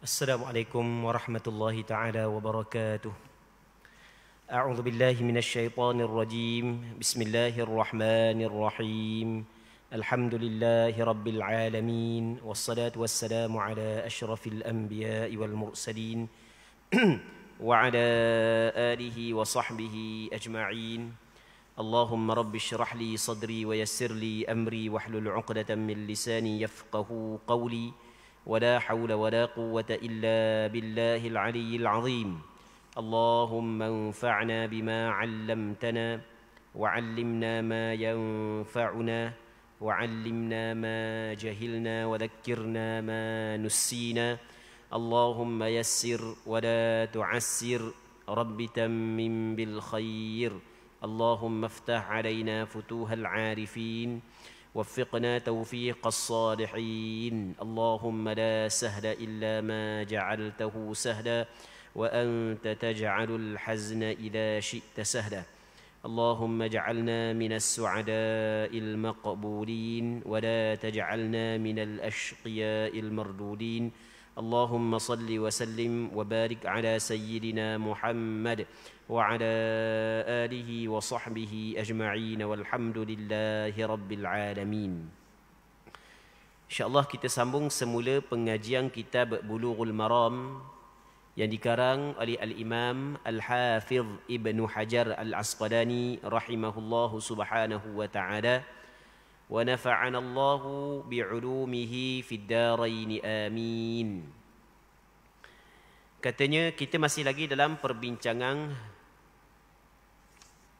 السلام عليكم ورحمة الله تعالى وبركاته أعوذ بالله من الشيطان الرجيم بسم الله الرحمن الرحيم الحمد لله رب العالمين والصلاة والسلام على أشرف الأنبياء والمرسلين وعلى آله وصحبه أجمعين اللهم رب اشرح لي صدري ويسر لي أمري واحلل عقدة من لساني يفقه قولي ولا حول ولا قوة إلا بالله العلي العظيم اللهم انفعنا بما علمتنا وعلمنا ما ينفعنا وعلمنا ما جهلنا وذكرنا ما نسينا اللهم يسر ولا تعسر رب تمم بالخير اللهم افتح علينا فتوح العارفين وفقنا توفيق الصالحين اللهم لا سهل إلا ما جعلته سهلا وأنت تجعل الحزن إذا شئت سهلا اللهم اجعلنا من السعداء المقبولين ولا تجعلنا من الأشقياء المردودين اللهم صل وسلم وبارك على سيدنا محمد وعلى آله وصحبه أجمعين والحمد لله رب العالمين InsyaAllah kita sambung semula pengajian kitab Bulughul Maram yang dikarang oleh Al-Imam Al-Hafiz Ibn Hajar Al-Asqadani rahimahullahu subhanahu wa ta'ala wa nafa'ana Allah bi'ulumihi fid darain amin Katanya kita masih lagi dalam perbincangan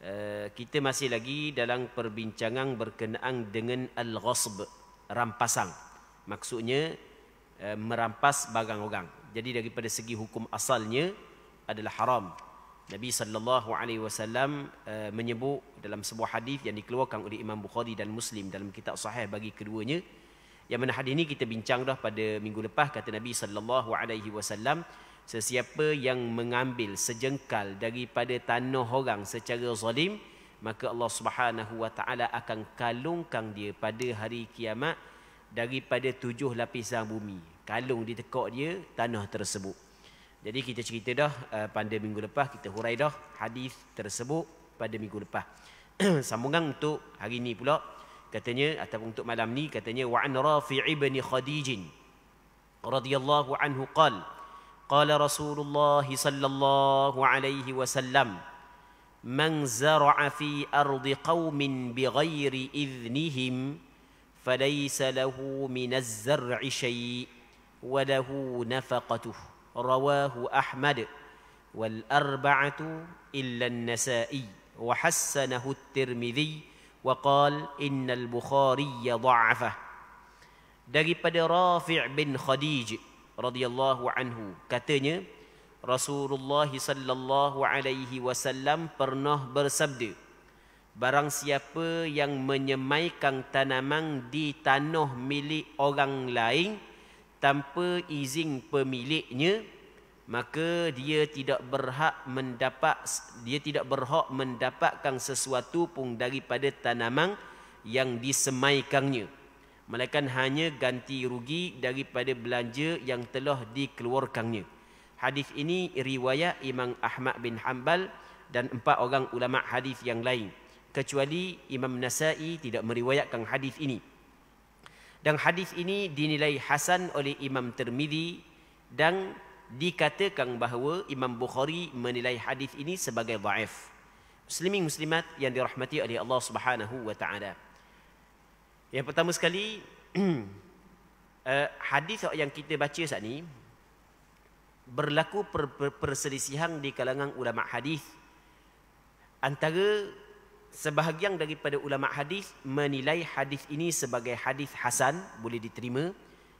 Eh, kita masih lagi dalam perbincangan berkenaan dengan al-ghasb rampasan maksudnya eh, merampas barang orang jadi daripada segi hukum asalnya adalah haram Nabi sallallahu alaihi wasallam eh, menyebut dalam sebuah hadis yang dikeluarkan oleh Imam Bukhari dan Muslim dalam kitab sahih bagi keduanya yang mana hadis ini kita bincang dah pada minggu lepas kata Nabi sallallahu alaihi wasallam Sesiapa yang mengambil sejengkal daripada tanah orang secara zalim, maka Allah Subhanahu wa taala akan kalungkan dia pada hari kiamat daripada tujuh lapisan bumi. Kalung ditekak dia tanah tersebut. Jadi kita cerita dah uh, pada minggu lepas kita hurai dah hadis tersebut pada minggu lepas. Sambungan untuk hari ini pula katanya ataupun untuk malam ni katanya wa an rafi ibni khadijin radhiyallahu anhu qala قال رسول الله صلى الله عليه وسلم من زرع في أرض قوم بغير إذنهم فليس له من الزرع شيء وله نفقته رواه أحمد والأربعة إلا النسائي وحسنه الترمذي وقال إن البخاري ضعفه daripada Rafi' bin Khadij radhiyallahu anhu katanya Rasulullah sallallahu alaihi wasallam pernah bersabda Barang siapa yang menyemaikan tanaman di tanah milik orang lain tanpa izin pemiliknya maka dia tidak berhak mendapat dia tidak berhak mendapatkan sesuatu pun daripada tanaman yang disemaikannya melainkan hanya ganti rugi daripada belanja yang telah dikeluarkannya. Hadis ini riwayat Imam Ahmad bin Hanbal dan empat orang ulama hadis yang lain kecuali Imam Nasa'i tidak meriwayatkan hadis ini. Dan hadis ini dinilai hasan oleh Imam Tirmizi dan dikatakan bahawa Imam Bukhari menilai hadis ini sebagai dhaif. Muslimin muslimat yang dirahmati oleh Allah Subhanahu wa taala. Yang pertama sekali eh, hadis yang kita baca saat ini berlaku perselisihan di kalangan ulama hadis. Antara sebahagian daripada ulama hadis menilai hadis ini sebagai hadis hasan boleh diterima.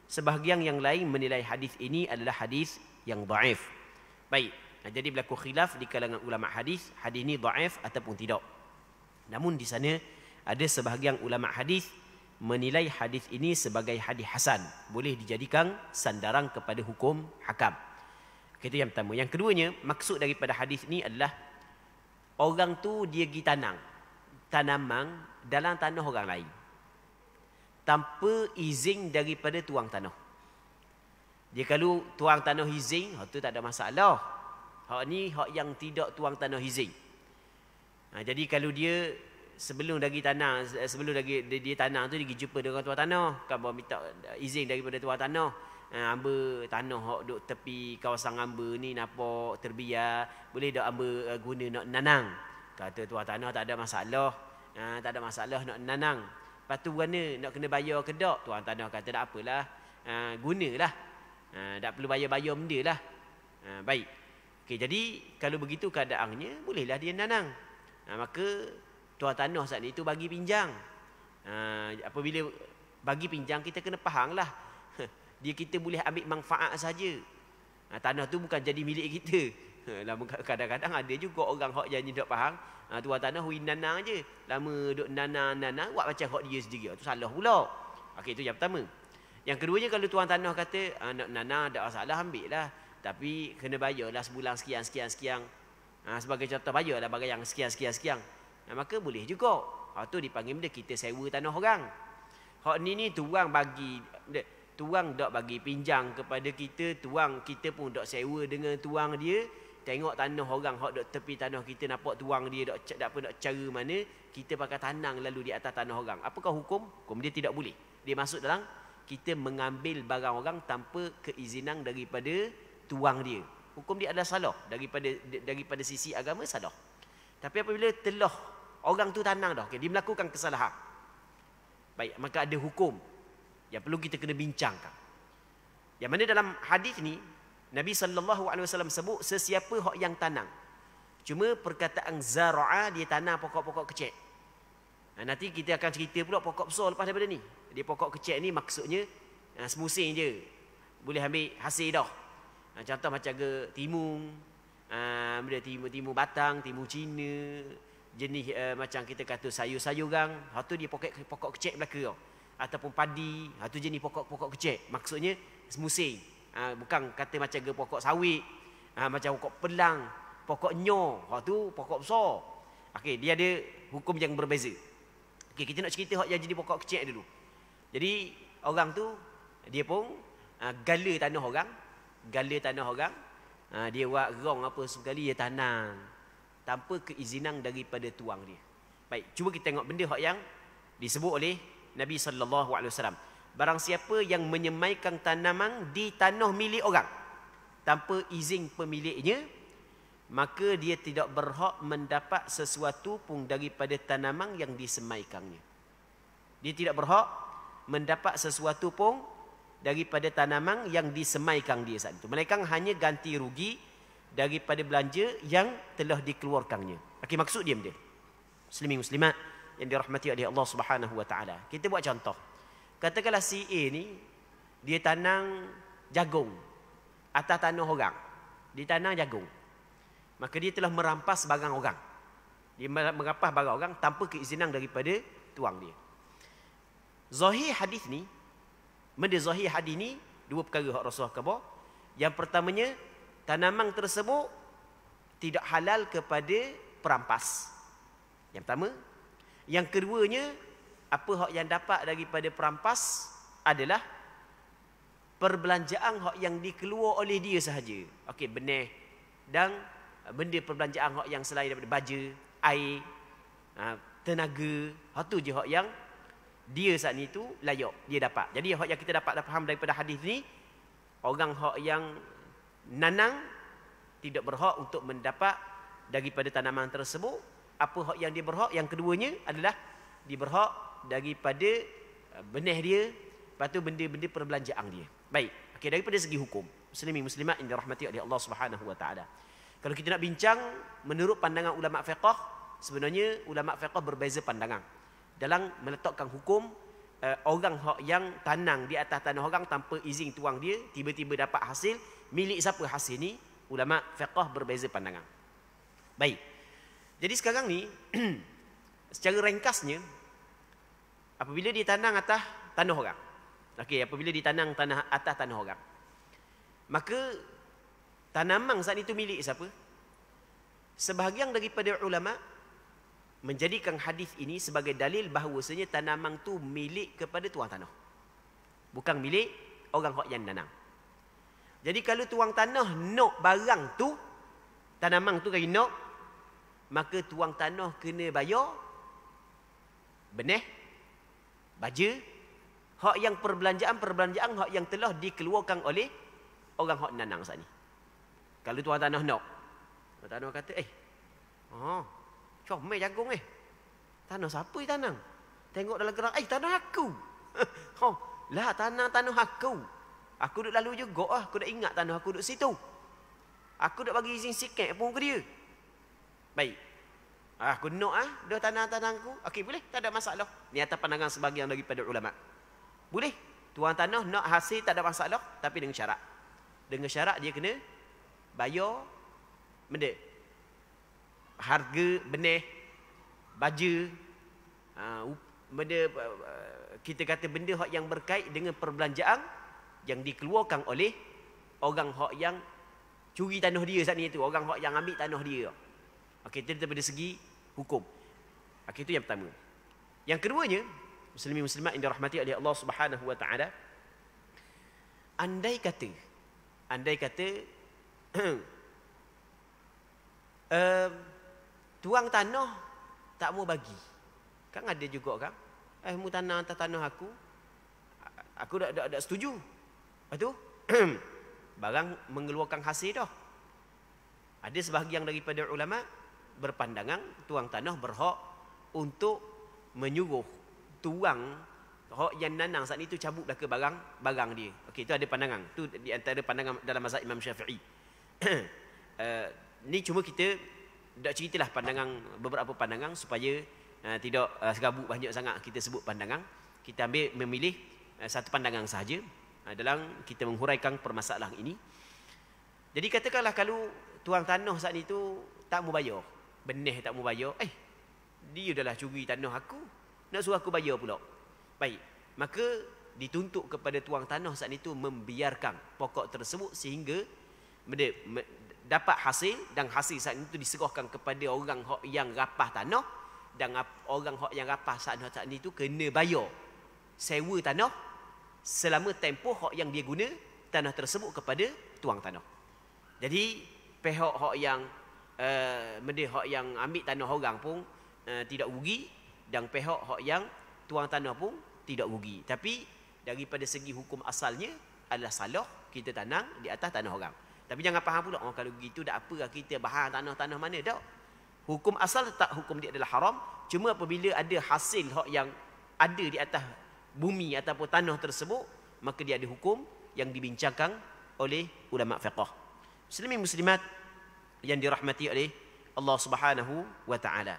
Sebahagian yang lain menilai hadis ini adalah hadis yang dhaif. Baik. Nah, jadi berlaku khilaf di kalangan ulama hadis, hadis ini dhaif ataupun tidak. Namun di sana ada sebahagian ulama hadis menilai hadis ini sebagai hadis hasan boleh dijadikan sandaran kepada hukum hakam. Kita yang pertama, yang keduanya maksud daripada hadis ini adalah orang tu dia pergi tanam tanaman dalam tanah orang lain tanpa izin daripada tuang tanah. Dia kalau tuang tanah izin, hak tu tak ada masalah. Hak ni hak yang tidak tuang tanah izin. Ha, jadi kalau dia sebelum lagi tanah eh, sebelum lagi dia, dia tanah tu pergi jumpa dengan tuan tanah kan bawa minta eh, izin daripada tuan tanah hamba eh, uh, tanah hok duk tepi kawasan hamba ni nampak terbiar boleh dak hamba uh, guna nak nanang kata tuan tanah tak ada masalah uh, tak ada masalah nak nanang lepas tu nak kena bayar ke dak tuan tanah kata tak apalah uh, gunalah uh, tak perlu bayar-bayar benda lah uh, baik okay, jadi kalau begitu keadaannya bolehlah dia nanang uh, maka tuan tanah saat itu bagi pinjang. Ha, apabila bagi pinjang kita kena fahamlah. Dia kita boleh ambil manfaat saja. Ha, tanah tu bukan jadi milik kita. Ha, lama kadang-kadang ada juga orang hak janji tak faham. Ha, tuan tanah win nanang aje. Lama duk nanang-nanang buat macam hak dia sendiri. Itu ha, salah pula. Okey ha, itu yang pertama. Yang keduanya kalau tuan tanah kata ah, nak nanang tak salah ambil lah. Tapi kena bayarlah sebulan sekian sekian sekian. Ha, sebagai contoh bayarlah bagai yang sekian sekian. sekian ha, maka boleh juga. Ha tu dipanggil benda kita sewa tanah orang. Hak ni ni tuang bagi tuang dak bagi pinjam kepada kita, tuang kita pun dak sewa dengan tuang dia, tengok tanah orang hak dak tepi tanah kita nampak tuang dia dak dak apa dak cara mana kita pakai tanang lalu di atas tanah orang. Apakah hukum? Hukum dia tidak boleh. Dia masuk dalam kita mengambil barang orang tanpa keizinan daripada tuang dia. Hukum dia adalah salah daripada daripada sisi agama salah. Tapi apabila telah Orang tu tanang dah. Okay, dia melakukan kesalahan. Baik, maka ada hukum yang perlu kita kena bincangkan. Yang mana dalam hadis ni Nabi saw sebut sesiapa hak yang tanang. Cuma perkataan zaraa dia tanam pokok-pokok kecil. Nah, nanti kita akan cerita pula pokok besar lepas daripada ni. Dia pokok kecil ni maksudnya nah, semusim je. Boleh ambil hasil dah. Nah, contoh macam ke timung. ah uh, timun batang, timun Cina, jenis uh, macam kita kata sayur-sayur gang, hal tu dia pokok pokok kecil belaka tu. Ataupun padi, hal tu jenis pokok-pokok kecil. Maksudnya semusing. Ha, bukan kata macam ke pokok sawit, ha, macam pokok pelang, pokok nyo, hal tu pokok besar. Okey, dia ada hukum yang berbeza. Okey, kita nak cerita hak yang jenis pokok kecil dulu. Jadi orang tu dia pun ha, gala tanah orang, gala tanah orang, ha, dia buat gong apa sekali dia tanam tanpa keizinan daripada tuang dia. Baik, cuba kita tengok benda hak yang disebut oleh Nabi sallallahu alaihi wasallam. Barang siapa yang menyemaikan tanaman di tanah milik orang tanpa izin pemiliknya, maka dia tidak berhak mendapat sesuatu pun daripada tanaman yang disemaikannya. Dia tidak berhak mendapat sesuatu pun daripada tanaman yang disemaikan dia saat itu. Mereka hanya ganti rugi, daripada belanja yang telah dikeluarkannya. Okey maksud dia dia. Muslimin muslimat yang dirahmati oleh Allah Subhanahu wa taala. Kita buat contoh. Katakanlah si A ni dia tanang jagung atas tanah orang. Dia tanang jagung. Maka dia telah merampas barang orang. Dia merampas barang orang tanpa keizinan daripada tuang dia. Zahir hadis ni, benda zahir hadis ni dua perkara Hak Rasulullah kata. Yang pertamanya tanaman tersebut tidak halal kepada perampas. Yang pertama, yang keduanya apa hak yang dapat daripada perampas adalah perbelanjaan hak yang dikeluar oleh dia sahaja. Okey, benar. dan benda perbelanjaan hak yang selain daripada baju, air, ha, tenaga, hak tu je hak yang dia saat ni tu layak dia dapat. Jadi hak yang kita dapat dah faham daripada hadis ni orang hak yang nanang tidak berhak untuk mendapat daripada tanaman tersebut apa hak yang dia berhak yang keduanya adalah dia berhak daripada uh, benih dia lepas benda-benda perbelanjaan dia baik okey daripada segi hukum muslimin muslimat yang dirahmati oleh Allah Subhanahu wa taala kalau kita nak bincang menurut pandangan ulama fiqh sebenarnya ulama fiqh berbeza pandangan dalam meletakkan hukum uh, orang yang tanang di atas tanah orang tanpa izin tuang dia tiba-tiba dapat hasil milik siapa hasil ni ulama fiqh berbeza pandangan baik jadi sekarang ni secara ringkasnya apabila ditanang atas tanah orang okey apabila ditanang tanah atas tanah orang maka tanaman saat itu milik siapa sebahagian daripada ulama menjadikan hadis ini sebagai dalil bahawasanya tanaman tu milik kepada tuan tanah. Bukan milik orang hok yang tanam. Jadi kalau tuan tanah nak barang tu, tanaman tu kena nak, maka tuan tanah kena bayar benih, Baju hok yang perbelanjaan-perbelanjaan hok yang telah dikeluarkan oleh orang hok nanang sana. Kalau tuan tanah nak, tuan tanah kata, eh, oh, kau main jagung eh. Tanah siapa yang tanam? Tengok dalam gerak, eh tanah aku. oh, lah tanah tanah aku. Aku duduk lalu juga ah, aku tak ingat tanah aku duduk situ. Aku duduk bagi izin sikit pun ke dia. Baik. Ah, aku nak ah, dah tanah-tanah aku. Okey boleh, tak ada masalah. Ni atas pandangan sebahagian daripada ulama. Boleh. Tuan tanah nak hasil tak ada masalah tapi dengan syarat. Dengan syarat dia kena bayar benda harga benih baju ha, benda uh, kita kata benda hak yang berkait dengan perbelanjaan yang dikeluarkan oleh orang hak yang curi tanah dia saat ni itu orang hak yang ambil tanah dia okey itu daripada segi hukum okey itu yang pertama yang keduanya muslimin muslimat yang dirahmati oleh Allah Subhanahu wa taala andai kata andai kata uh, Tuang tanah tak mau bagi. Kan ada juga kan. Eh mu tanah atas tanah aku. Aku tak tak tak setuju. Lepas tu barang mengeluarkan hasil dah. Ada sebahagian daripada ulama berpandangan tuang tanah berhak untuk menyuruh tuang hak yang nanang saat itu cabut dah ke barang barang dia. Okey itu ada pandangan. Itu di antara pandangan dalam mazhab Imam Syafi'i. uh, ni cuma kita dak ceritalah pandangan beberapa pandangan supaya uh, tidak uh, eh, segabut banyak sangat kita sebut pandangan kita ambil memilih uh, satu pandangan sahaja uh, dalam kita menghuraikan permasalahan ini jadi katakanlah kalau tuang tanah saat itu tak mau bayar benih tak mau bayar eh dia adalah curi tanah aku nak suruh aku bayar pula baik maka dituntut kepada tuang tanah saat itu membiarkan pokok tersebut sehingga dapat hasil dan hasil saat itu disegahkan kepada orang yang rapah tanah dan orang yang rapah saat itu kena bayar sewa tanah selama tempoh hak yang dia guna tanah tersebut kepada tuang tanah. Jadi pihak hak yang uh, eh, mende yang ambil tanah orang pun uh, tidak rugi dan pihak hak yang tuang tanah pun tidak rugi. Tapi daripada segi hukum asalnya adalah salah kita tanam di atas tanah orang. Tapi jangan faham pula oh, kalau begitu dah apa lah kita bahan tanah-tanah mana tak. Hukum asal tak hukum dia adalah haram. Cuma apabila ada hasil yang ada di atas bumi ataupun tanah tersebut, maka dia ada hukum yang dibincangkan oleh ulama fiqh. Muslimin muslimat yang dirahmati oleh Allah Subhanahu wa taala.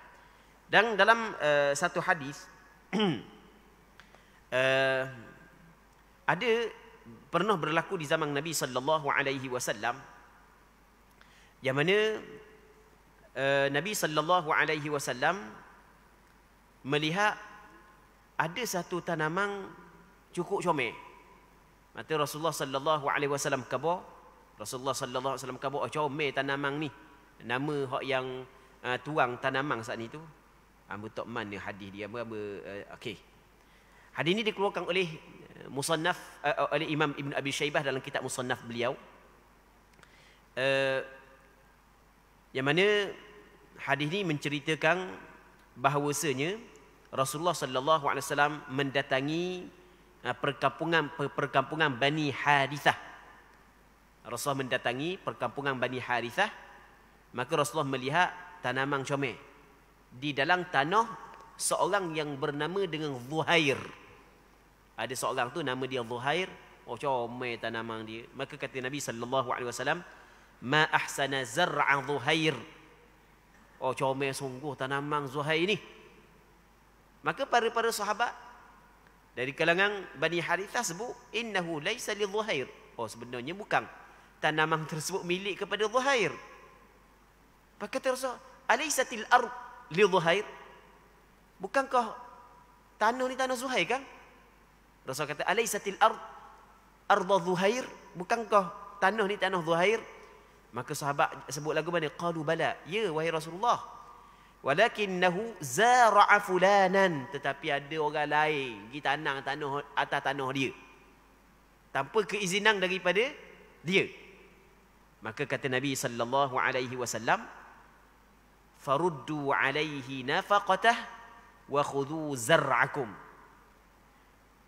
Dan dalam uh, satu hadis uh, ada pernah berlaku di zaman Nabi sallallahu alaihi wasallam yang mana uh, Nabi sallallahu alaihi wasallam melihat ada satu tanaman cukup comel. Mati Rasulullah sallallahu alaihi wasallam khabar, Rasulullah sallallahu alaihi wasallam khabar oh, comel tanaman ni. Nama hak yang uh, tuang tanaman saat ni tu. Ambo tok mana hadis dia apa uh, eh, okey. Hadis ini dikeluarkan oleh musannaf uh, oleh Imam Ibn Abi Shaybah dalam kitab musannaf beliau uh, yang mana hadis ini menceritakan bahawasanya Rasulullah sallallahu alaihi wasallam mendatangi perkampungan perkampungan Bani Harithah. Rasulullah mendatangi perkampungan Bani Harithah, maka Rasulullah melihat tanaman comel di dalam tanah seorang yang bernama dengan Zuhair ada seorang tu nama dia Zuhair oh comel tanamang dia maka kata Nabi sallallahu alaihi wasallam ma ahsana zar'a Zuhair oh comel sungguh tanamang Zuhair ni maka para-para sahabat dari kalangan Bani Harithah sebut innahu laisa li Zuhair oh sebenarnya bukan tanamang tersebut milik kepada Zuhair maka kata Rasul alaisatil ard li Zuhair bukankah tanah ni tanah Zuhair kan Rasul kata alaisatil ard ardh zuhair bukankah tanah ni tanah zuhair maka sahabat sebut lagu mana qalu bala ya wahai rasulullah walakinnahu zara'a fulanan tetapi ada orang lain pergi tanam tanah atas tanah dia tanpa keizinan daripada dia maka kata nabi sallallahu alaihi wasallam faruddu alaihi nafaqatah wa khudhu zar'akum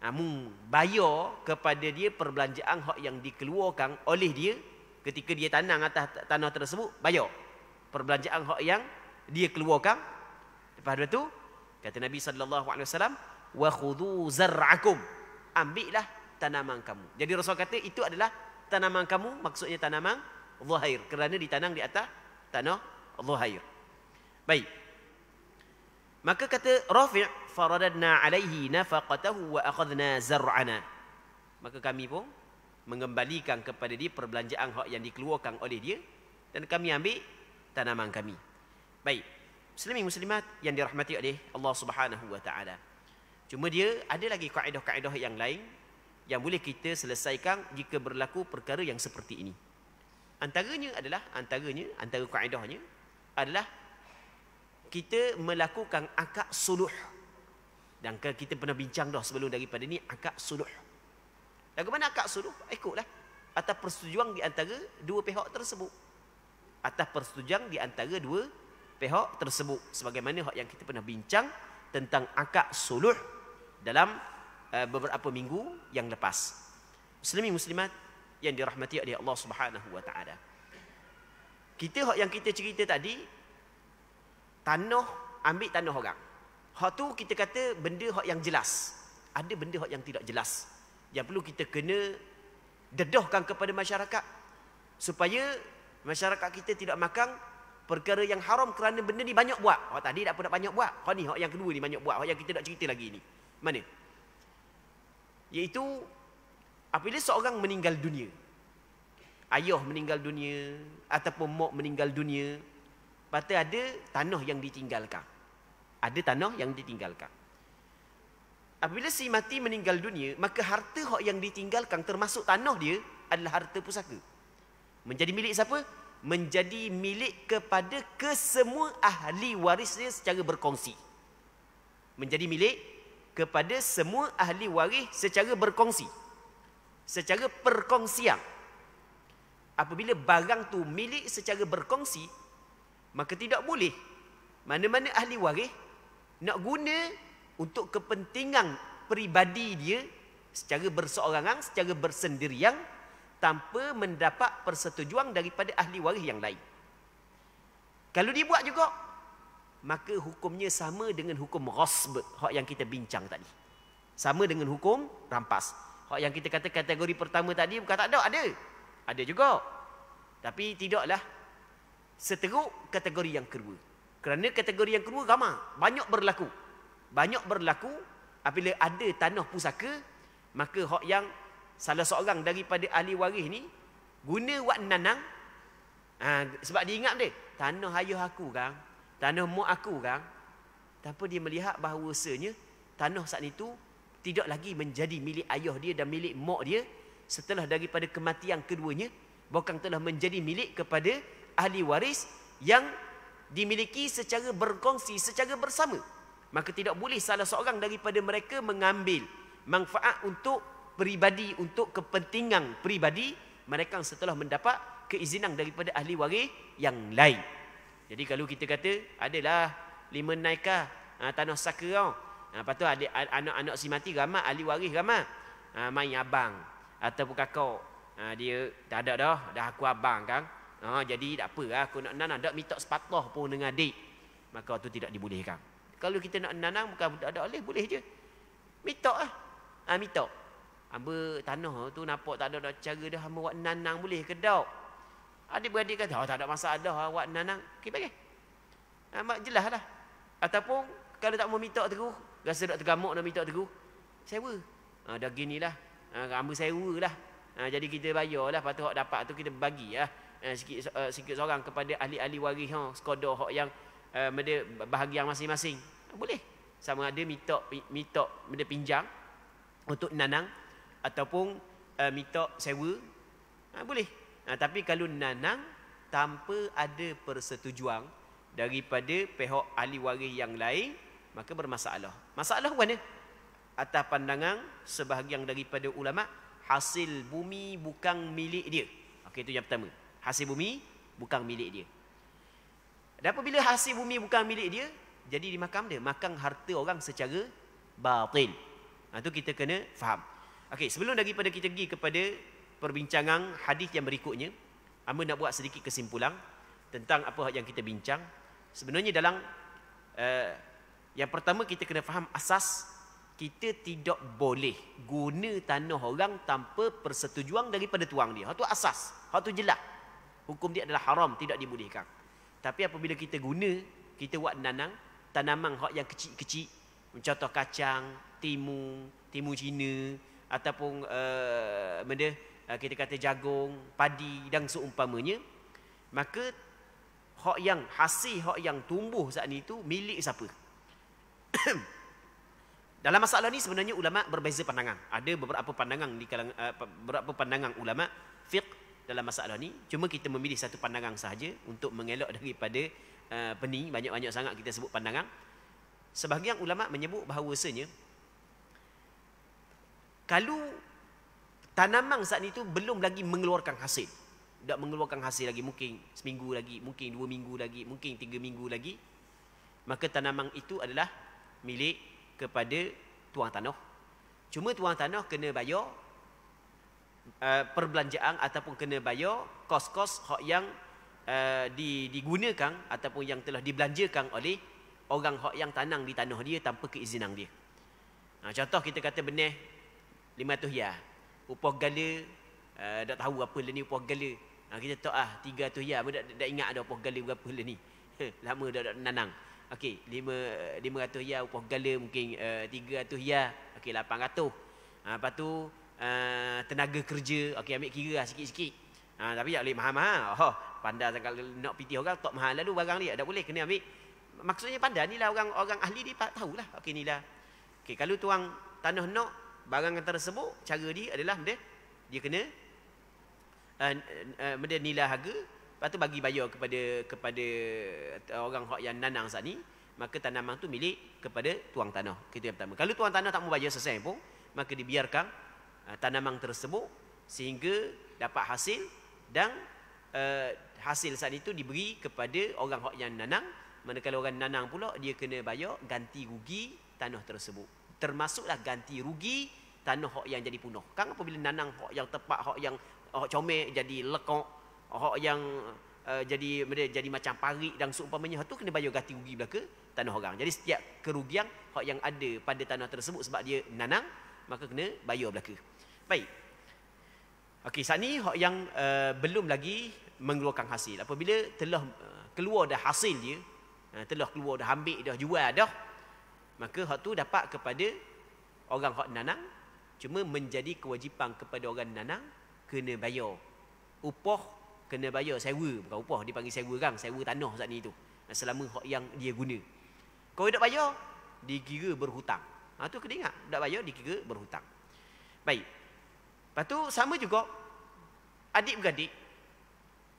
Amu ah, bayar kepada dia perbelanjaan hak yang dikeluarkan oleh dia ketika dia tanam atas tanah tersebut bayar perbelanjaan hak yang dia keluarkan lepas tu kata Nabi sallallahu alaihi wasallam wa khudhu zar'akum ambillah tanaman kamu jadi rasul kata itu adalah tanaman kamu maksudnya tanaman zahir kerana ditanam di atas tanah zahir baik Maka kata Rafi' faradadna alaihi nafaqatahu wa akhadna zar'ana. Maka kami pun mengembalikan kepada dia perbelanjaan hak yang dikeluarkan oleh dia dan kami ambil tanaman kami. Baik. Muslimi muslimat yang dirahmati oleh Allah Subhanahu wa taala. Cuma dia ada lagi kaedah-kaedah yang lain yang boleh kita selesaikan jika berlaku perkara yang seperti ini. Antaranya adalah antaranya antara kaedahnya adalah kita melakukan akad suluh. Dan kita pernah bincang dah sebelum daripada ni akad suluh. Bagaimana akad suluh? Ikutlah. Atas persetujuan di antara dua pihak tersebut. Atas persetujuan di antara dua pihak tersebut. Sebagaimana hak yang kita pernah bincang tentang akad suluh dalam eh, beberapa minggu yang lepas. Muslimin muslimat yang dirahmati oleh Allah Subhanahu wa taala. Kita hak yang kita cerita tadi tanah ambil tanah orang. Hak tu kita kata benda hak yang jelas. Ada benda hak yang tidak jelas. Yang perlu kita kena dedahkan kepada masyarakat. Supaya masyarakat kita tidak makan perkara yang haram kerana benda ni banyak buat. Hak tadi tak pernah banyak buat. Hak ni hak yang kedua ni banyak buat. Hak yang kita nak cerita lagi ni. Mana? Iaitu apabila seorang meninggal dunia. Ayah meninggal dunia ataupun mak meninggal dunia. Patut ada tanah yang ditinggalkan. Ada tanah yang ditinggalkan. Apabila si mati meninggal dunia, maka harta hak yang ditinggalkan termasuk tanah dia adalah harta pusaka. Menjadi milik siapa? Menjadi milik kepada kesemua ahli warisnya secara berkongsi. Menjadi milik kepada semua ahli waris secara berkongsi. Secara perkongsian. Apabila barang tu milik secara berkongsi, maka tidak boleh mana-mana ahli waris nak guna untuk kepentingan peribadi dia secara berseorangan secara bersendirian tanpa mendapat persetujuan daripada ahli waris yang lain kalau dia buat juga maka hukumnya sama dengan hukum ghasb hak yang kita bincang tadi sama dengan hukum rampas hak yang kita kata kategori pertama tadi bukan tak ada ada ada juga tapi tidaklah seteruk kategori yang kedua. Kerana kategori yang kedua ramai, banyak berlaku. Banyak berlaku apabila ada tanah pusaka, maka hak yang salah seorang daripada ahli waris ni guna wak nanang ha, sebab dia ingat dia tanah ayah aku kan, tanah mak aku kan. Tapi dia melihat bahawa bahawasanya tanah saat itu tidak lagi menjadi milik ayah dia dan milik mak dia setelah daripada kematian keduanya bukan telah menjadi milik kepada ahli waris yang dimiliki secara berkongsi, secara bersama. Maka tidak boleh salah seorang daripada mereka mengambil manfaat untuk peribadi, untuk kepentingan peribadi mereka setelah mendapat keizinan daripada ahli waris yang lain. Jadi kalau kita kata adalah lima naikah ha, tanah saka kau. Ah, ha, lepas tu anak-anak si mati ramai ahli waris ramai. Ha, ah, main abang ataupun kakak. Ha, dia tak ada dah, dah aku abang kan. Ha, jadi tak apa lah. aku nak nanang tak minta sepatah pun dengan adik. Maka tu tidak dibolehkan. Kalau kita nak nanang bukan tak ada boleh boleh je. Minta ah. Ha, minta. Hamba tanah tu nampak tak ada nak cara dah hamba buat nanang boleh ke tak? Adik beradik kata oh, tak ada masalah dah buat nanang. Okey bagi. Ha, mak jelas lah. Ataupun kalau tak mau minta terus, rasa tak tergamuk nak minta terus, sewa. Ha, dah ginilah. Ha, hamba sewa lah. Ha, jadi kita bayar lah. Lepas tu dapat tu kita bagi lah. Ya eh, sikit uh, sikit seorang kepada ahli-ahli waris ha skoda hok yang eh, benda uh, bahagian masing-masing boleh sama ada mitok, mitok benda pinjam untuk nanang ataupun uh, mitok sewa ha, boleh ha, tapi kalau nanang tanpa ada persetujuan daripada pihak ahli waris yang lain maka bermasalah masalah mana atas pandangan sebahagian daripada ulama hasil bumi bukan milik dia okey itu yang pertama hasil bumi bukan milik dia. Dan apabila hasil bumi bukan milik dia, jadi di makam dia, makan harta orang secara batil. Nah, ha, itu kita kena faham. Okay, sebelum daripada kita pergi kepada perbincangan hadis yang berikutnya, Amba nak buat sedikit kesimpulan tentang apa yang kita bincang. Sebenarnya dalam uh, yang pertama kita kena faham asas kita tidak boleh guna tanah orang tanpa persetujuan daripada tuang dia. Itu asas. Itu jelas. Hukum dia adalah haram, tidak dibolehkan. Tapi apabila kita guna, kita buat nanang, tanaman hak yang kecil-kecil, contoh kacang, timun, timun Cina, ataupun uh, benda, uh, kita kata jagung, padi dan seumpamanya, maka hak yang hasil hak yang tumbuh saat ini itu milik siapa? Dalam masalah ni sebenarnya ulama berbeza pandangan. Ada beberapa pandangan di kalangan uh, eh, beberapa pandangan ulama fiqh dalam masalah ni cuma kita memilih satu pandangan sahaja untuk mengelak daripada uh, pening banyak-banyak sangat kita sebut pandangan sebahagian ulama menyebut bahawasanya kalau tanaman saat itu belum lagi mengeluarkan hasil tak mengeluarkan hasil lagi mungkin seminggu lagi mungkin dua minggu lagi mungkin tiga minggu lagi maka tanaman itu adalah milik kepada tuan tanah cuma tuan tanah kena bayar Eh, perbelanjaan ataupun kena bayar kos-kos hak yang uh, di, digunakan ataupun yang telah dibelanjakan oleh orang hak yang tanang di tanah dia tanpa keizinan dia. Ha, contoh kita kata benih 500 ya. Upah gala uh, eh, tak tahu apa lah ni upah gala. Ha, kita tahu ah 300 ya. Tak, tak ingat ada upah gala berapa lah ni. Lama dah tak nanang. Okey, 5 500 ya upah gala mungkin uh, 300 ya. Okey 800. Ha, lepas tu Ah, tenaga kerja okey ambil kira lah sikit-sikit ha, tapi tak boleh maham ha? oh, pandai sangat nak piti orang tak mahal lalu barang dia tak boleh kena ambil maksudnya pandai ni lah orang, orang ahli dia lah. okey ni lah okay, kalau tuang tanah nak barang yang tersebut cara dia adalah dia, dia kena ah, benda uh, uh, nilai harga lepas tu bagi bayar kepada kepada eh, orang yang nanang sat ni maka tanaman tu milik kepada tuang tanah kita yang pertama kalau tuang tanah tak mau bayar selesai pun maka dibiarkan Ah, tanaman tersebut sehingga dapat hasil dan uh, hasil saat itu diberi kepada orang hok yang nanang manakala orang nanang pula dia kena bayar ganti rugi tanah tersebut termasuklah ganti rugi tanah hok yang jadi punah kan apabila nanang hok yang tepat hok yang hok comel jadi lekok hok yang uh, jadi dia jadi macam parit dan seumpamanya tu kena bayar ganti rugi belaka tanah orang jadi setiap kerugian hok yang ada pada tanah tersebut sebab dia nanang maka kena bayar belaka. Baik. Okey, saat ni hak yang uh, belum lagi mengeluarkan hasil. Apabila telah uh, keluar dah hasil dia, uh, telah keluar dah ambil dah jual dah, maka hak tu dapat kepada orang hak nanang cuma menjadi kewajipan kepada orang nanang kena bayar upah kena bayar sewa bukan upah dipanggil sewa kan sewa tanah saat ni tu selama hak yang dia guna kalau dia tak bayar digira berhutang Ha, tu kena ingat. Tak bayar, dikira berhutang. Baik. Lepas tu, sama juga. Adik beradik.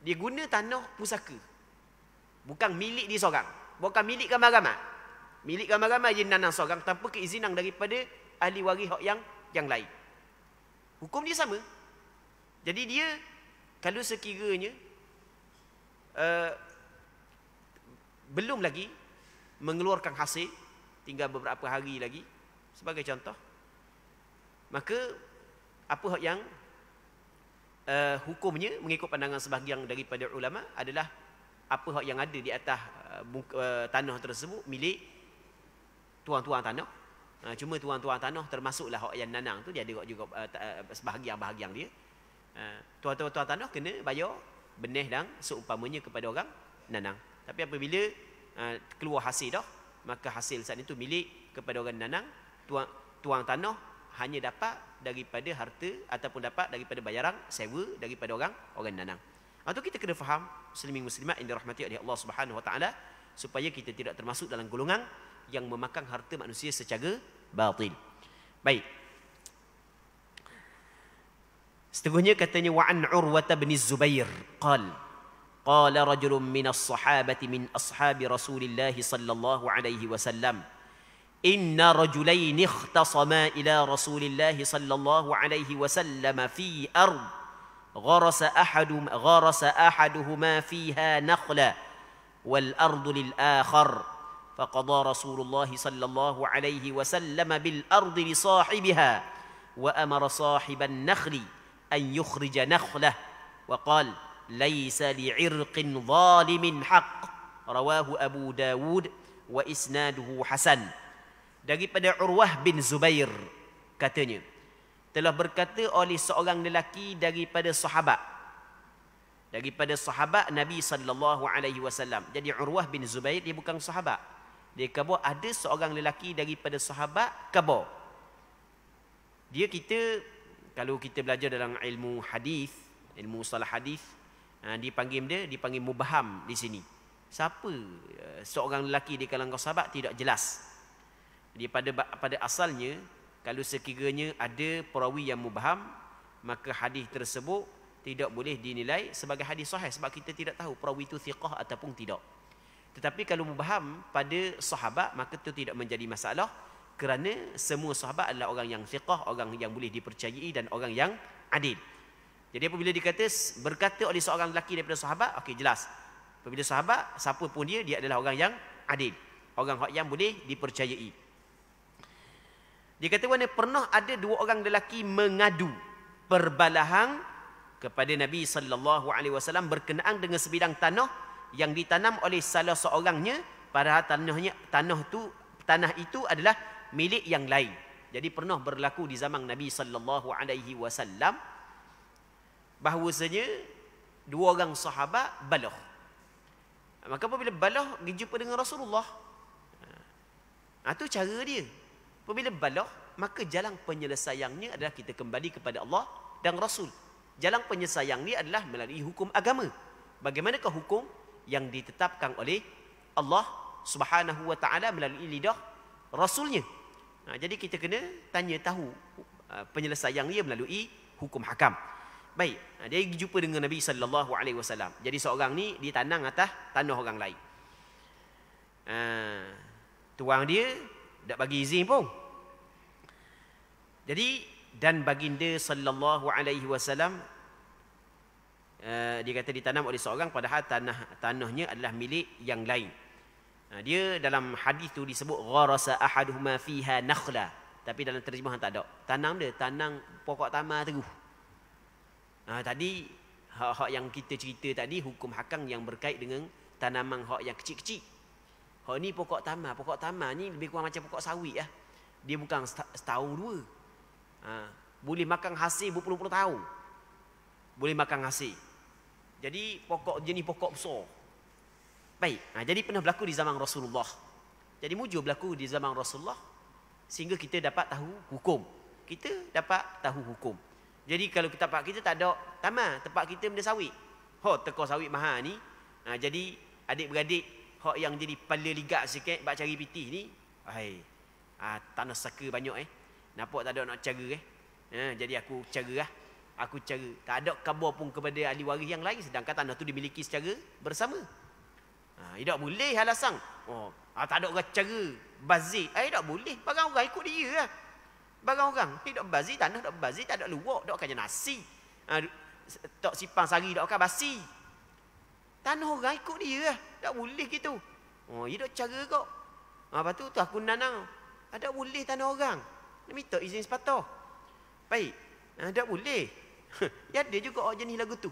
Dia guna tanah pusaka. Bukan milik dia seorang. Bukan milik ramai Milik ramai-ramai dia nanang seorang. Tanpa keizinan daripada ahli waris yang yang lain. Hukum dia sama. Jadi dia, kalau sekiranya, uh, belum lagi mengeluarkan hasil, tinggal beberapa hari lagi, sebagai contoh maka apa hak yang uh, hukumnya mengikut pandangan sebahagian daripada ulama adalah apa hak yang ada di atas uh, uh, tanah tersebut milik tuan-tuan tanah uh, cuma tuan-tuan tanah termasuklah hak yang nanang tu dia ada juga uh, uh, sebahagian-bahagian dia uh, tuan-tuan tanah kena bayar benih dan seumpamanya kepada orang nanang tapi apabila uh, keluar hasil dah maka hasil saat itu milik kepada orang nanang tuang, tuang tanah hanya dapat daripada harta ataupun dapat daripada bayaran sewa daripada orang orang nanang. Atau kita kena faham muslimin muslimat yang dirahmati oleh Allah Subhanahu Wa Taala supaya kita tidak termasuk dalam golongan yang memakan harta manusia secara batil. Baik. Seterusnya katanya wa an Urwah bin Zubair qal qala rajulun min as-sahabati min ashabi Rasulillah sallallahu alaihi wasallam إن رجلين اختصما إلى رسول الله صلى الله عليه وسلم في أرض غرس أحد غرس أحدهما فيها نخلة والأرض للآخر فقضى رسول الله صلى الله عليه وسلم بالأرض لصاحبها وأمر صاحب النخل أن يخرج نخله وقال ليس لعرق ظالم حق رواه أبو داود وإسناده حسن daripada Urwah bin Zubair katanya telah berkata oleh seorang lelaki daripada sahabat daripada sahabat Nabi sallallahu alaihi wasallam jadi Urwah bin Zubair dia bukan sahabat dia kata ada seorang lelaki daripada sahabat kabar dia kita kalau kita belajar dalam ilmu hadis ilmu salah hadis ha, dia panggil dia dipanggil mubham di sini siapa eh, seorang lelaki di kalangan sahabat tidak jelas jadi pada pada asalnya kalau sekiranya ada perawi yang mubham maka hadis tersebut tidak boleh dinilai sebagai hadis sahih sebab kita tidak tahu perawi itu thiqah ataupun tidak. Tetapi kalau mubham pada sahabat maka itu tidak menjadi masalah kerana semua sahabat adalah orang yang thiqah, orang yang boleh dipercayai dan orang yang adil. Jadi apabila dikata berkata oleh seorang lelaki daripada sahabat, okey jelas. Apabila sahabat, siapa pun dia, dia adalah orang yang adil. Orang yang boleh dipercayai. Dia kata mana pernah ada dua orang lelaki mengadu perbalahan kepada Nabi sallallahu alaihi wasallam berkenaan dengan sebidang tanah yang ditanam oleh salah seorangnya padahal tanahnya tanah tu tanah itu adalah milik yang lain. Jadi pernah berlaku di zaman Nabi sallallahu alaihi wasallam bahawasanya dua orang sahabat balah. Maka apabila balah dia jumpa dengan Rasulullah. Ah ha, tu cara dia. Apabila balok, maka jalan penyelesaiannya adalah kita kembali kepada Allah dan Rasul. Jalan penyelesaian ini adalah melalui hukum agama. Bagaimanakah hukum yang ditetapkan oleh Allah subhanahu wa ta'ala melalui lidah Rasulnya. Ha, jadi kita kena tanya tahu uh, penyelesaian dia melalui hukum hakam. Baik, ha, dia jumpa dengan Nabi sallallahu alaihi wasallam. Jadi seorang ni dia tanang atas tanah orang lain. Ha, tuang dia tak bagi izin pun. Jadi dan baginda sallallahu alaihi wasallam eh, dia kata ditanam oleh seorang padahal tanah tanahnya adalah milik yang lain. Eh, dia dalam hadis tu disebut gharasa ahaduhuma fiha nakhla tapi dalam terjemahan tak ada. Tanam dia tanam pokok tamar tu. Ha, ah, tadi hak-hak yang kita cerita tadi hukum hakang yang berkait dengan tanaman hak yang kecil-kecil. Ha ni pokok tamar, pokok tamar ni lebih kurang macam pokok sawit lah. Dia bukan setahun dua. Ha, boleh makan hasil berpuluh-puluh tahun. Boleh makan hasil. Jadi pokok jenis pokok besar. Baik. Ha, jadi pernah berlaku di zaman Rasulullah. Jadi mujur berlaku di zaman Rasulullah sehingga kita dapat tahu hukum. Kita dapat tahu hukum. Jadi kalau kita tempat kita tak ada tamar, tempat kita benda sawit. Ha, teko sawit mahal ni. Ha, jadi adik-beradik hak yang jadi pala ligak sikit bab cari piti ni hai ah tanah saka banyak eh nampak tak ada nak cara eh ha, jadi aku caralah aku cara tak ada kabar pun kepada ahli waris yang lain sedangkan tanah tu dimiliki secara bersama ha tidak boleh alasan oh ha, tak ada orang cara bazik eh ah, tak boleh barang orang ikut dia lah barang orang tidak bazik tanah tak bazik tak ada luak tak akan jadi nasi ha, ah, tak sipang sari tak basi Tanah orang ikut dia lah. Tak boleh gitu. Oh, dia tak cara kok. Ha, lepas tu, tu aku nanang. Ada ah, boleh tanah orang. Dia minta izin sepatah. Baik. Ha, tak boleh. ya dia juga orang jenis lagu tu.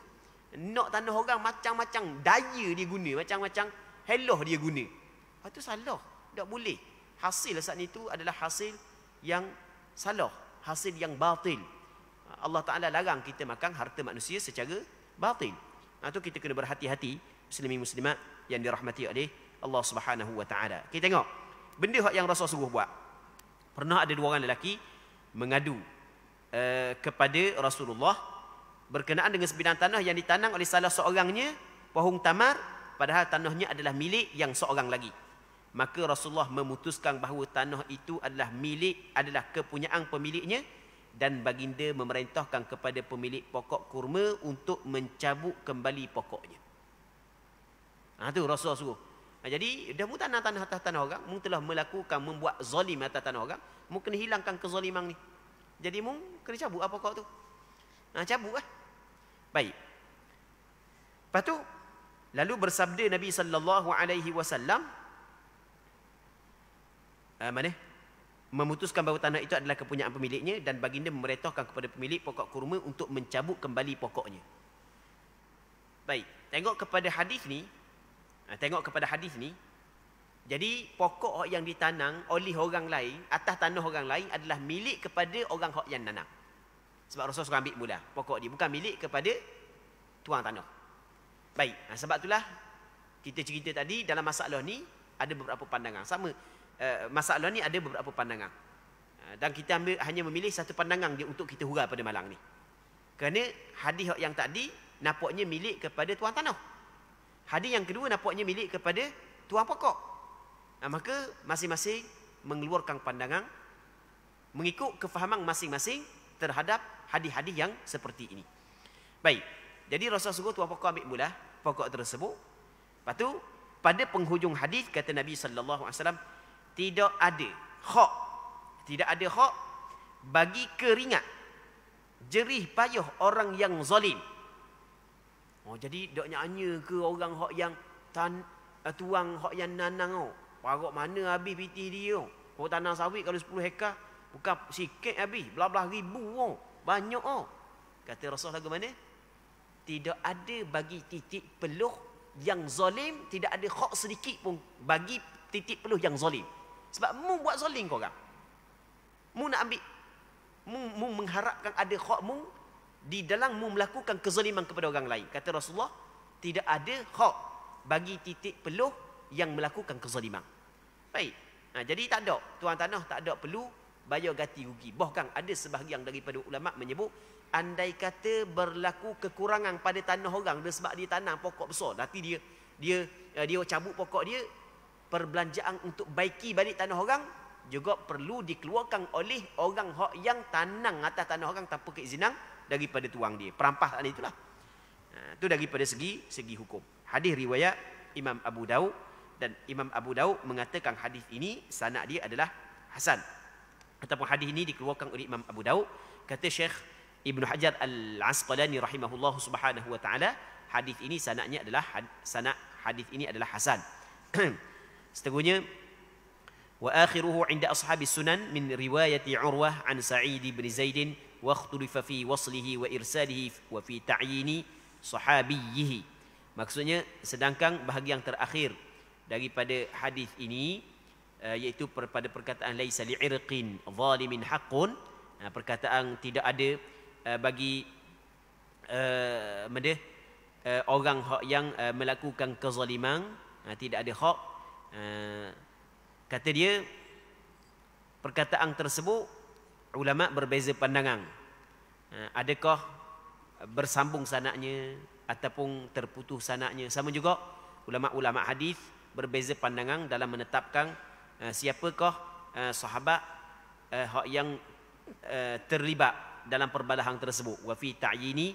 Nak tanah orang macam-macam daya dia guna. Macam-macam heloh dia guna. Lepas tu salah. Tak boleh. Hasil saat ni tu adalah hasil yang salah. Hasil yang batil. Allah Ta'ala larang kita makan harta manusia secara batil itu kita kena berhati-hati muslimin muslimat yang dirahmati oleh Allah Subhanahu wa taala. Kita tengok benda yang Rasul suruh buat. Pernah ada dua orang lelaki mengadu uh, kepada Rasulullah berkenaan dengan sebidang tanah yang ditanam oleh salah seorangnya pohon tamar padahal tanahnya adalah milik yang seorang lagi. Maka Rasulullah memutuskan bahawa tanah itu adalah milik adalah kepunyaan pemiliknya dan baginda memerintahkan kepada pemilik pokok kurma untuk mencabut kembali pokoknya. Ha, tu Rasulullah suruh. Ha, jadi, dah mu tanah tanah atas tanah orang, mu telah melakukan membuat zalim atas tanah orang, mu kena hilangkan kezaliman ni. Jadi mu kena cabut apa lah pokok tu. Ha, cabut lah. Baik. Lepas tu, lalu bersabda Nabi sallallahu alaihi wasallam. Ah, mana? memutuskan bahawa tanah itu adalah kepunyaan pemiliknya dan baginda memerintahkan kepada pemilik pokok kurma untuk mencabut kembali pokoknya. Baik, tengok kepada hadis ni, eh, tengok kepada hadis ni. Jadi pokok yang ditanam oleh orang lain atas tanah orang lain adalah milik kepada orang hok yang nanam. Sebab Rasul suruh ambil mula pokok dia bukan milik kepada tuan tanah. Baik, ha, sebab itulah kita cerita tadi dalam masalah ni ada beberapa pandangan sama Eh, masalah ni ada beberapa pandangan. Eh, dan kita ambil, hanya memilih satu pandangan dia untuk kita hurai pada malang ni. Kerana hadis yang tadi nampaknya milik kepada tuan tanah. Hadis yang kedua nampaknya milik kepada tuan pokok. Nah, maka masing-masing mengeluarkan pandangan mengikut kefahaman masing-masing terhadap hadis-hadis yang seperti ini. Baik. Jadi Rasulullah suruh tuan pokok ambil mula pokok tersebut. Lepas tu pada penghujung hadis kata Nabi sallallahu alaihi wasallam tidak ada khok, tidak ada khok bagi keringat jerih payuh orang yang zalim oh jadi dak nyanya ke orang hak yang tan, uh, tuang hak yang nanang oh parok mana habis piti dia oh kau tanah sawit kalau 10 hekar bukan sikit habis belah-belah ribu oh banyak oh kata rasul lagu mana tidak ada bagi titik peluh yang zalim tidak ada hak sedikit pun bagi titik peluh yang zalim sebab mu buat zolim kau orang. Mu nak ambil. Mu, mu mengharapkan ada khuat mu. Di dalam mu melakukan kezaliman kepada orang lain. Kata Rasulullah. Tidak ada khuat. Bagi titik peluh. Yang melakukan kezaliman. Baik. Ha, jadi tak ada. Tuan Tanah tak ada perlu. Bayar ganti rugi. Bahkan ada sebahagian daripada ulama' menyebut. Andai kata berlaku kekurangan pada tanah orang. Sebab dia tanam pokok besar. Nanti dia dia dia cabut pokok dia perbelanjaan untuk baiki balik tanah orang juga perlu dikeluarkan oleh orang hak yang tanang atas tanah orang tanpa keizinan daripada tuang dia perampas tanah itulah itu ha, daripada segi segi hukum hadis riwayat Imam Abu Daud dan Imam Abu Daud mengatakan hadis ini sanad dia adalah hasan ataupun hadis ini dikeluarkan oleh Imam Abu Daud kata Syekh Ibn Hajar Al-Asqalani rahimahullahu subhanahu wa taala hadis ini sanadnya adalah sanad hadis ini adalah hasan Setengahnya wa akhiruhu 'inda ashabis sunan min riwayati Urwah 'an Sa'id bin Zaid wa ikhtulifa fi waslihi wa irsalihi wa fi ta'yini sahabiyyihi. Maksudnya sedangkan bahagian terakhir daripada hadis ini eh, iaitu pada perkataan laisa li'irqin zalimin haqqun eh, perkataan tidak ada eh, bagi uh, uh, orang yang uh, melakukan kezaliman uh, tidak ada hak Eh, kata dia perkataan tersebut ulama berbeza pandangan eh, adakah bersambung sanaknya ataupun terputus sanaknya sama juga ulama-ulama hadis berbeza pandangan dalam menetapkan eh, siapakah sahabat yang terlibat dalam perbalahan tersebut wa fi ta'yini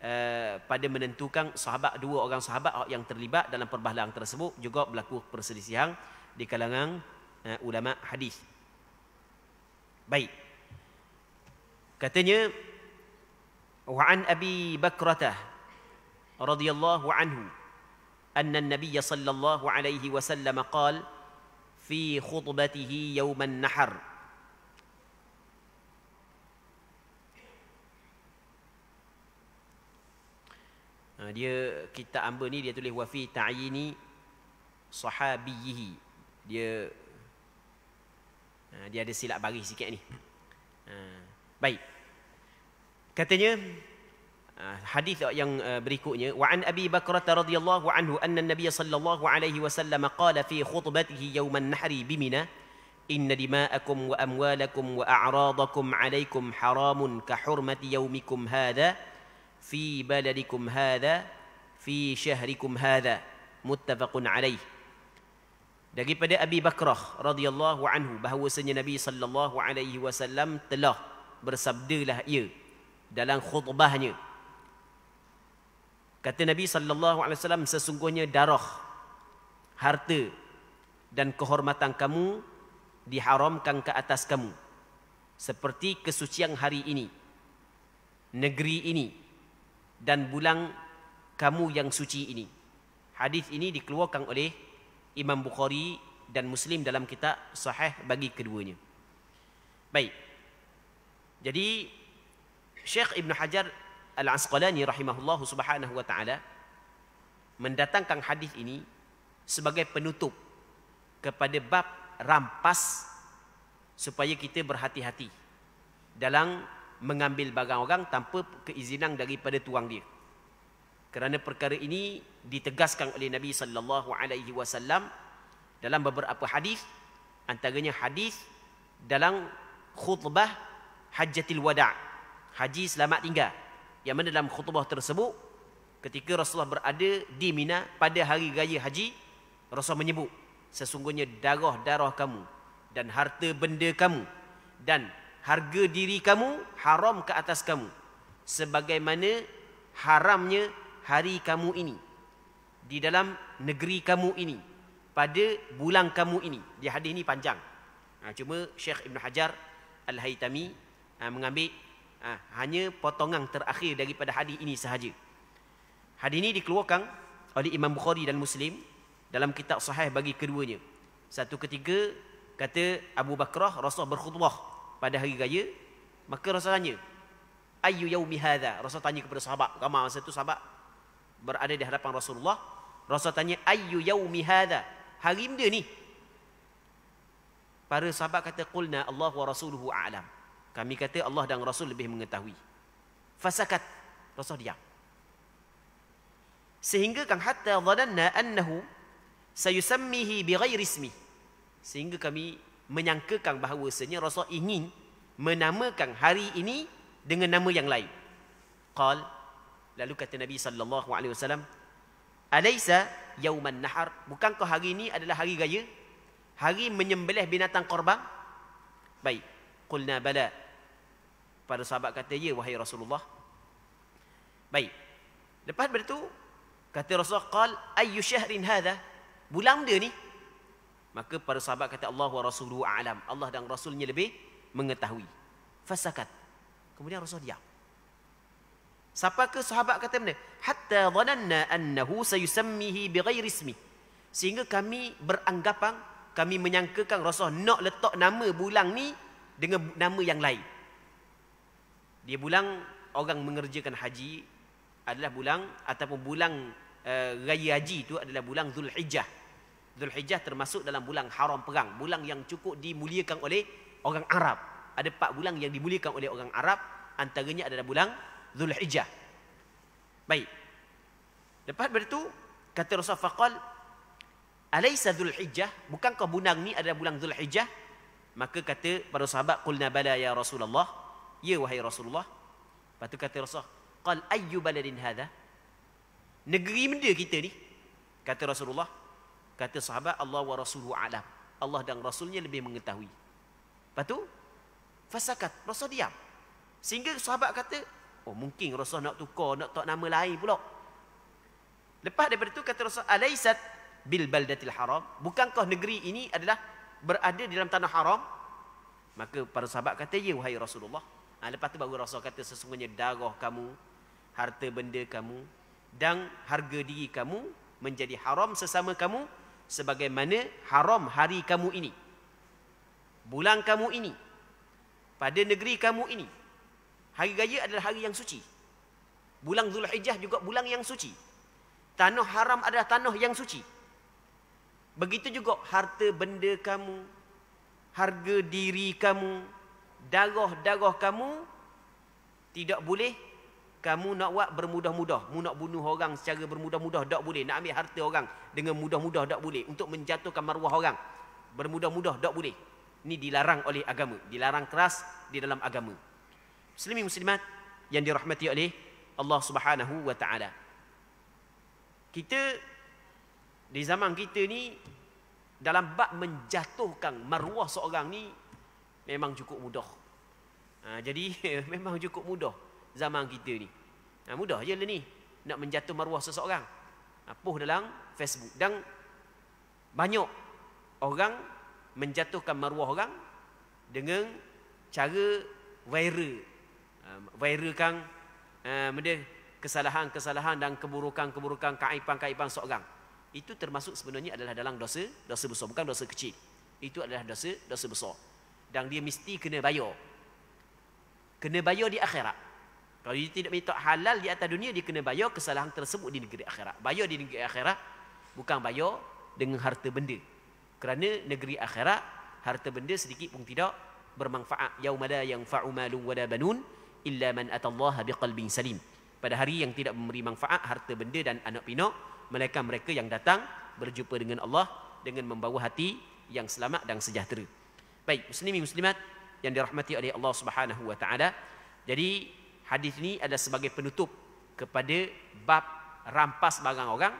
Eh, pada menentukan sahabat dua orang sahabat yang terlibat dalam perbahalan tersebut juga berlaku perselisihan di kalangan uh, ulama hadis. Baik. Katanya wa an Abi Bakrah radhiyallahu anhu anna النبي صلى الله عليه وسلم قال في خطبته يوم النحر Ha, dia kita amba ni dia tulis wafi ta'yini sahabiyihi dia ha, dia ada silap baris sikit ni ha, baik katanya hadis yang uh, berikutnya wa an abi bakrah radhiyallahu anhu anna nabiy sallallahu alaihi wasallam qala fi khutbatihi yawm an-nahri bi mina inna dima'akum wa amwalakum wa a'radakum alaikum haramun ka hurmati yawmikum hadha fi baladikum hadha fi syahrikum hadha muttafaqun alaih daripada Abi Bakrah radhiyallahu anhu bahawasanya Nabi sallallahu alaihi wasallam telah bersabdalah ia dalam khutbahnya kata Nabi sallallahu alaihi wasallam sesungguhnya darah harta dan kehormatan kamu diharamkan ke atas kamu seperti kesucian hari ini negeri ini dan bulan kamu yang suci ini. Hadis ini dikeluarkan oleh Imam Bukhari dan Muslim dalam kitab sahih bagi keduanya. Baik. Jadi Syekh Ibn Hajar Al-Asqalani rahimahullahu subhanahu wa taala mendatangkan hadis ini sebagai penutup kepada bab rampas supaya kita berhati-hati dalam mengambil barang orang tanpa keizinan daripada tuang dia. Kerana perkara ini ditegaskan oleh Nabi sallallahu alaihi wasallam dalam beberapa hadis antaranya hadis dalam khutbah Hajjatul Wada' haji selamat tinggal yang mana dalam khutbah tersebut ketika Rasulullah berada di Mina pada hari raya haji Rasul menyebut sesungguhnya darah-darah kamu dan harta benda kamu dan harga diri kamu haram ke atas kamu sebagaimana haramnya hari kamu ini di dalam negeri kamu ini pada bulan kamu ini di hadis ini panjang ha, cuma Syekh Ibn Hajar Al-Haytami ha, mengambil ha, hanya potongan terakhir daripada hadis ini sahaja hadis ini dikeluarkan oleh Imam Bukhari dan Muslim dalam kitab sahih bagi keduanya satu ketiga kata Abu Bakrah Rasul berkhutbah pada hari raya maka Rasul tanya ayu yaumi hadha Rasul tanya kepada sahabat ramai masa itu sahabat berada di hadapan Rasulullah Rasul tanya ayu yaumi hadha hari benda ni para sahabat kata qulna Allah wa rasuluhu a'lam kami kata Allah dan Rasul lebih mengetahui fasakat Rasul diam sehingga kan hatta dhananna annahu sayusammihi bighairi ismi sehingga kami menyangkakan bahawa bahawasanya Rasul ingin menamakan hari ini dengan nama yang lain. Qal lalu kata Nabi sallallahu alaihi wasallam, "Alaisa yawman nahar? Bukankah hari ini adalah hari raya? Hari menyembelih binatang korban?" Baik. Qulna bala. Para sahabat kata, "Ya wahai Rasulullah." Baik. Lepas itu kata Rasul qal ayyu syahrin hadha? Bulan dia ni? Maka para sahabat kata Allah wa rasuluhu alam. Allah dan rasulnya lebih mengetahui. Fasakat. Kemudian rasul diam. Siapa ke sahabat kata benda? Hatta dhananna annahu sayusammihi bighairi ismi. Sehingga kami beranggapan, kami menyangkakan rasul nak letak nama bulang ni dengan nama yang lain. Dia bulang orang mengerjakan haji adalah bulang ataupun bulang uh, eh, gaya haji itu adalah bulang Zulhijjah. Zulhijjah termasuk dalam bulan haram perang. Bulan yang cukup dimuliakan oleh orang Arab. Ada empat bulan yang dimuliakan oleh orang Arab. Antaranya adalah bulan Zulhijjah. Baik. Lepas daripada itu, kata Rasulullah Faqal, Alaysa Zulhijjah, bukankah bulan ni adalah bulan Zulhijjah? Maka kata para sahabat, Qulna bala ya Rasulullah. Ya wahai Rasulullah. Lepas itu kata Rasulullah, Qal ayyu baladin hadha? Negeri benda kita ni. Kata Rasulullah, kata sahabat Allah wa rasuluhu alam Allah dan rasulnya lebih mengetahui lepas tu fasakat rasul diam sehingga sahabat kata oh mungkin rasul nak tukar nak tak nama lain pula lepas daripada tu kata rasul alaisat bil baldatil haram bukankah negeri ini adalah berada dalam tanah haram maka para sahabat kata ya wahai rasulullah ha, lepas tu baru rasul kata sesungguhnya darah kamu harta benda kamu dan harga diri kamu menjadi haram sesama kamu sebagaimana haram hari kamu ini bulan kamu ini pada negeri kamu ini hari raya adalah hari yang suci bulan Zulhijjah juga bulan yang suci tanah haram adalah tanah yang suci begitu juga harta benda kamu harga diri kamu darah-darah kamu tidak boleh kamu nak buat bermudah-mudah mu nak bunuh orang secara bermudah-mudah tak boleh nak ambil harta orang dengan mudah-mudah tak boleh untuk menjatuhkan maruah orang bermudah-mudah tak boleh ini dilarang oleh agama dilarang keras di dalam agama muslimin muslimat yang dirahmati oleh Allah Subhanahu wa taala kita di zaman kita ni dalam bab menjatuhkan maruah seorang ni memang cukup mudah ha, jadi memang cukup mudah zaman kita ni. Ha, mudah je lah ni nak menjatuh maruah seseorang. Ha, puh dalam Facebook. Dan banyak orang menjatuhkan maruah orang dengan cara viral. Ha, viralkan ha, kesalahan-kesalahan dan keburukan-keburukan kaipan-kaipan seorang. Itu termasuk sebenarnya adalah dalam dosa, dosa besar bukan dosa kecil. Itu adalah dosa, dosa besar. Dan dia mesti kena bayar. Kena bayar di akhirat. Kalau dia tidak minta halal di atas dunia, dia kena bayar kesalahan tersebut di negeri akhirat. Bayar di negeri akhirat bukan bayar dengan harta benda. Kerana negeri akhirat, harta benda sedikit pun tidak bermanfaat. Yaumada yang fa'umalu wada banun illa man atallaha biqalbin salim. Pada hari yang tidak memberi manfaat harta benda dan anak pinok mereka mereka yang datang berjumpa dengan Allah dengan membawa hati yang selamat dan sejahtera. Baik, muslimi muslimat yang dirahmati oleh Allah Subhanahu Jadi hadis ini ada sebagai penutup kepada bab rampas barang orang.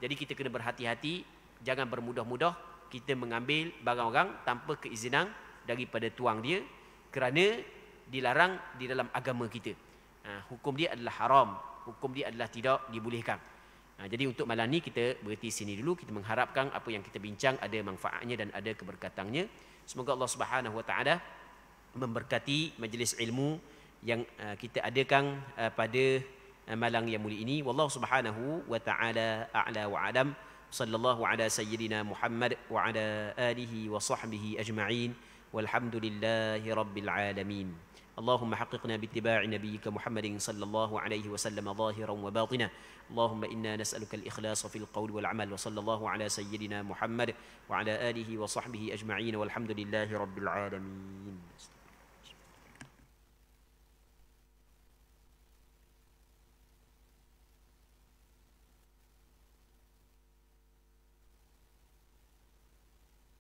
Jadi kita kena berhati-hati, jangan bermudah-mudah kita mengambil barang orang tanpa keizinan daripada tuang dia kerana dilarang di dalam agama kita. Ha, hukum dia adalah haram, hukum dia adalah tidak dibolehkan. Ha, jadi untuk malam ni kita berhenti sini dulu. Kita mengharapkan apa yang kita bincang ada manfaatnya dan ada keberkatannya. Semoga Allah Subhanahu Wa Taala memberkati majlis ilmu yang uh, kita adakan uh, pada uh, malang yang mulia ini wallahu subhanahu wa taala a'la wa adam sallallahu ala sayyidina Muhammad wa ala alihi wa sahbihi ajma'in walhamdulillahi rabbil alamin اللهم حققنا باتباع نبيك محمد صلى الله عليه وسلم ظاهرا وباطنا اللهم انا نسالك الاخلاص في القول والعمل وصلى الله على سيدنا محمد وعلى اله وصحبه اجمعين والحمد لله رب العالمين